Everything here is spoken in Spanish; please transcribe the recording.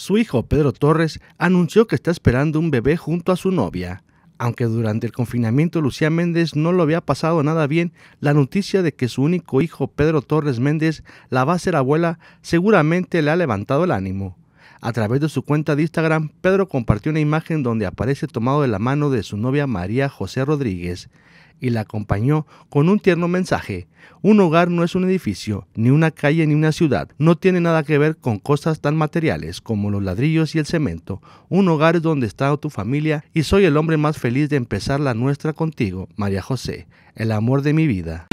Su hijo Pedro Torres anunció que está esperando un bebé junto a su novia. Aunque durante el confinamiento Lucía Méndez no lo había pasado nada bien, la noticia de que su único hijo Pedro Torres Méndez la va a ser abuela seguramente le ha levantado el ánimo. A través de su cuenta de Instagram, Pedro compartió una imagen donde aparece tomado de la mano de su novia María José Rodríguez y la acompañó con un tierno mensaje. Un hogar no es un edificio, ni una calle, ni una ciudad. No tiene nada que ver con cosas tan materiales como los ladrillos y el cemento. Un hogar es donde está tu familia y soy el hombre más feliz de empezar la nuestra contigo, María José, el amor de mi vida.